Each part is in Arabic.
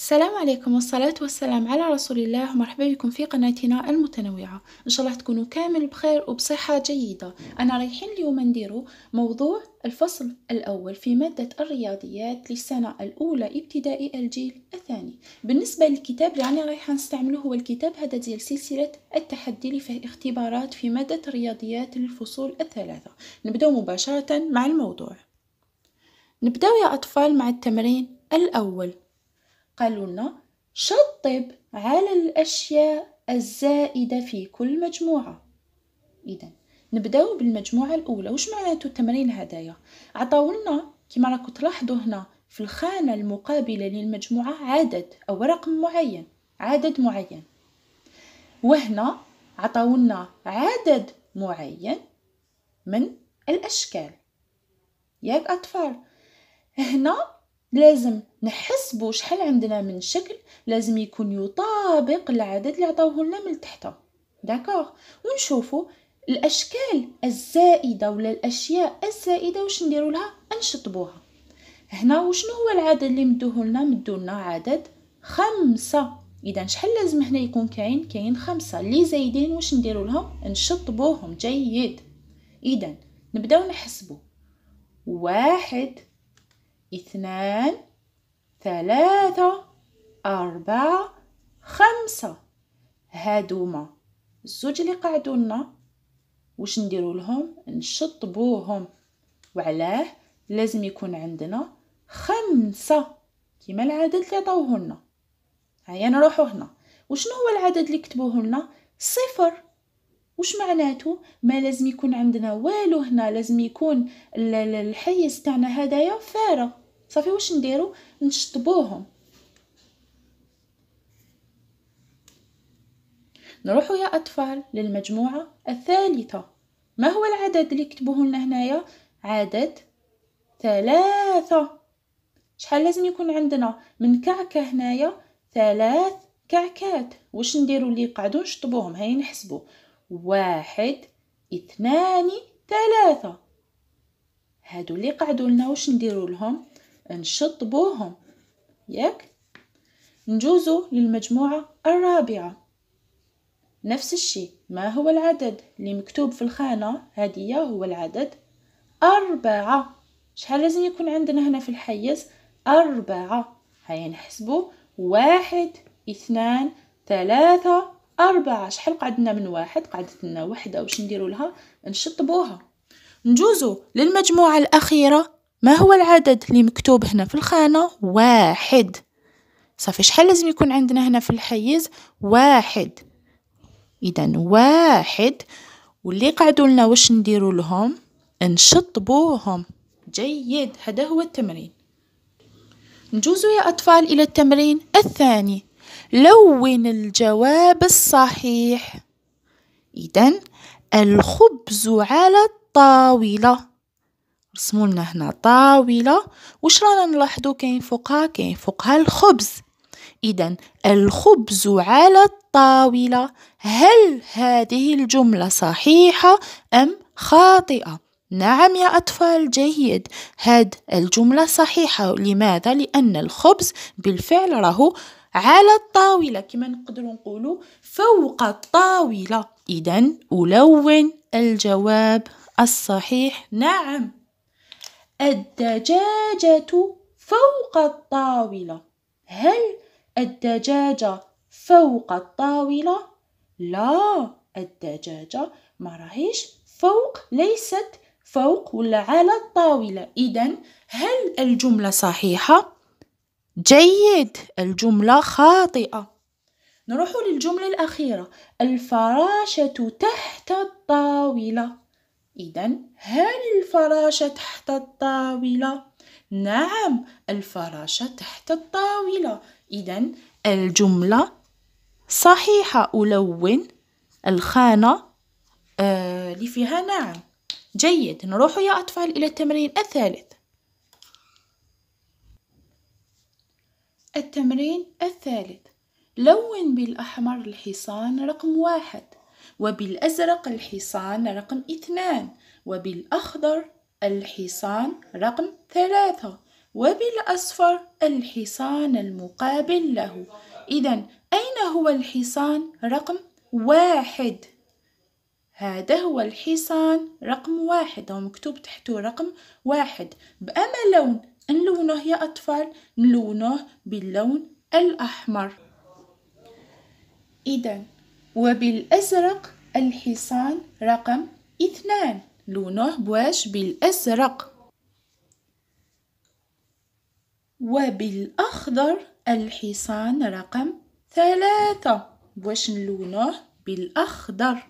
السلام عليكم والصلاة والسلام على رسول الله مرحبا بكم في قناتنا المتنوعة إن شاء الله تكونوا كامل بخير وبصحة جيدة أنا رايحين اليوم نديروا موضوع الفصل الأول في مادة الرياضيات للسنة الأولى ابتدائي الجيل الثاني بالنسبة للكتاب اللي أنا يعني رايحة نستعمله هو الكتاب هذا ديال سلسلة التحدي اللي فيه اختبارات في مادة الرياضيات للفصول الثلاثة نبدأ مباشرة مع الموضوع نبدأ يا أطفال مع التمرين الأول قالوا لنا شطب على الأشياء الزائدة في كل مجموعة إذا نبداو بالمجموعة الأولى وش معناتو التمرين هدايا عطاولنا كما راكو تلاحظوا هنا في الخانة المقابلة للمجموعة عدد أو رقم معين عدد معين وهنا عطاولنا عدد معين من الأشكال ياك أطفال هنا لازم نحسبوا شحال عندنا من شكل لازم يكون يطابق العدد اللي عطاوه لنا من تحت داكوغ ونشوفوا الاشكال الزائده ولا الاشياء الزائده واش نديروا لها نشطبوها هنا وشنو هو العدد اللي مدوه لنا مدوا لنا عدد خمسة اذا شحال لازم هنا يكون كاين كاين خمسة اللي زايدين واش نديروا لهم نشطبوهم جيد اذا نبداو نحسبوا واحد اثنان ثلاثة أربعة خمسة هادوما الزوج اللي لنا واش نديرو لهم نشطبوهم وعلاه لازم يكون عندنا خمسة كما العدد اللي عطاوه لنا هيا نروحو هنا وشنو هو العدد اللي كتبوه لنا صفر وش معناته ما لازم يكون عندنا والو هنا لازم يكون الحيز تاعنا هدايا فارغ صافي واش نديرو نشطبوهم نروحو يا اطفال للمجموعه الثالثه ما هو العدد اللي كتبوه لنا هنايا عدد ثلاثة شحال لازم يكون عندنا من كعكه هنايا ثلاث كعكات واش نديرو اللي قعدو نشطبوهم هاي نحسبو واحد اثنان ثلاثة هادو اللي قعدوا لنا واش نديرو لهم نشط بوهم ياك نجوزو للمجموعة الرابعة نفس الشي ما هو العدد اللي مكتوب في الخانة هادية هو العدد أربعة شحال لازم يكون عندنا هنا في الحيز أربعة هيا نحسبو واحد اثنان ثلاثة أربعة شحال قعدنا من واحد قعدت لنا وحدة وش نديرو لها نشطبوها نجوزو للمجموعة الأخيرة ما هو العدد اللي مكتوب هنا في الخانة واحد صافي شحال لازم يكون عندنا هنا في الحيز واحد اذا واحد واللي قعدوا لنا واش نديروا لهم نشطبوهم جيد هذا هو التمرين نجوزوا يا اطفال الى التمرين الثاني لون الجواب الصحيح اذا الخبز على الطاوله رسمولنا هنا طاولة واش رانا نلاحظو كاين فوقها كاين فوقها الخبز إذا الخبز على الطاولة هل هذه الجملة صحيحة أم خاطئة؟ نعم يا أطفال جيد هاد الجملة صحيحة لماذا؟ لأن الخبز بالفعل راهو على الطاولة كما نقدروا نقولوا فوق الطاولة إذا ألون الجواب الصحيح نعم الدجاجة فوق الطاولة هل الدجاجة فوق الطاولة؟ لا الدجاجة ما راهيش فوق ليست فوق ولا على الطاولة إذن هل الجملة صحيحة؟ جيد الجملة خاطئة نروح للجملة الأخيرة الفراشة تحت الطاولة إذا هل الفراشة تحت الطاولة؟ نعم الفراشة تحت الطاولة إذا الجملة صحيحة ألون الخانة آه اللي فيها نعم جيد نروح يا أطفال إلى التمرين الثالث التمرين الثالث لون بالأحمر الحصان رقم واحد وبالأزرق الحصان رقم اثنان وبالأخضر الحصان رقم ثلاثة وبالأصفر الحصان المقابل له إذا أين هو الحصان رقم واحد؟ هذا هو الحصان رقم واحد أو مكتوب تحته رقم واحد بأما لون نلونه يا أطفال نلونه باللون الأحمر إذا وبالأزرق الحصان رقم اثنان لونه بواش بالأزرق وبالأخضر الحصان رقم ثلاثة بواش لونه بالأخضر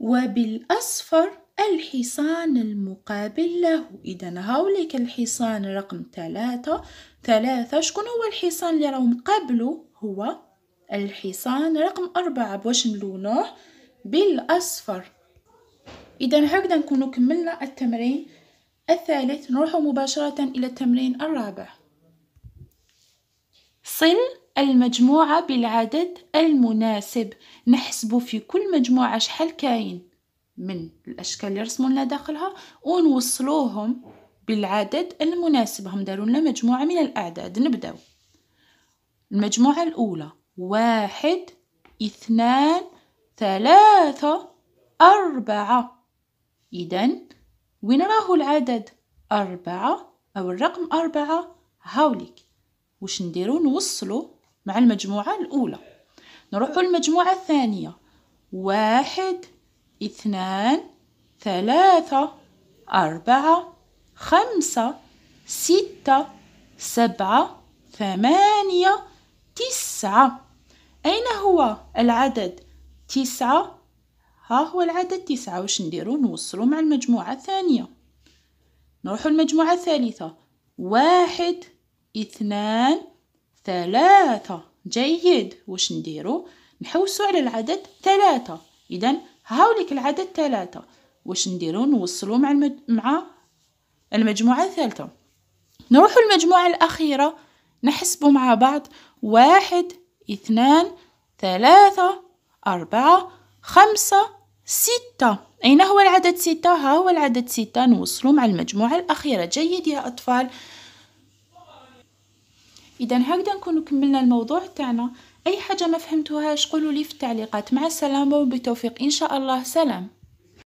وبالأصفر الحصان المقابل له إذا هاوليك الحصان رقم ثلاثة ثلاثة شكون هو الحصان اللي راهو مقابلو هو الحصان رقم أربعة بواش نلونوه بالأصفر إذا هكذا نكونو كملنا التمرين الثالث نروح مباشرة إلى التمرين الرابع صل المجموعة بالعدد المناسب نحسب في كل مجموعة شحال كاين من الأشكال اللي رسموا لنا داخلها ونوصلوهم بالعدد المناسب هم داروا لنا مجموعة من الأعداد نبدأ المجموعة الأولى واحد اثنان ثلاثة أربعة إذا وين راهو العدد أربعة أو الرقم أربعة هاوليك واش نديرو نوصلو مع المجموعة الأولى نروحو المجموعة الثانية واحد اثنان ثلاثة أربعة خمسة ستة سبعة ثمانية تسعة أين هو العدد تسعة ها هو العدد تسعة واش نديرو نوصلو مع المجموعة الثانية نروحو المجموعة الثالثة واحد اثنان ثلاثة جيد واش نديرو نحوسو على العدد ثلاثة إذا هاوليك العدد ثلاثة واش نديرو نوصلو مع مع المجموعة الثالثة نروحو المجموعة الأخيرة نحسبه مع بعض واحد اثنان ثلاثة أربعة خمسة ستة أين هو العدد ستة؟ ها هو العدد ستة نوصله مع المجموعة الأخيرة جيد يا أطفال إذا هكذا نكون كملنا الموضوع تاعنا أي حاجة ما فهمتوهاش قولوا لي في التعليقات مع السلامة وبتوفيق إن شاء الله سلام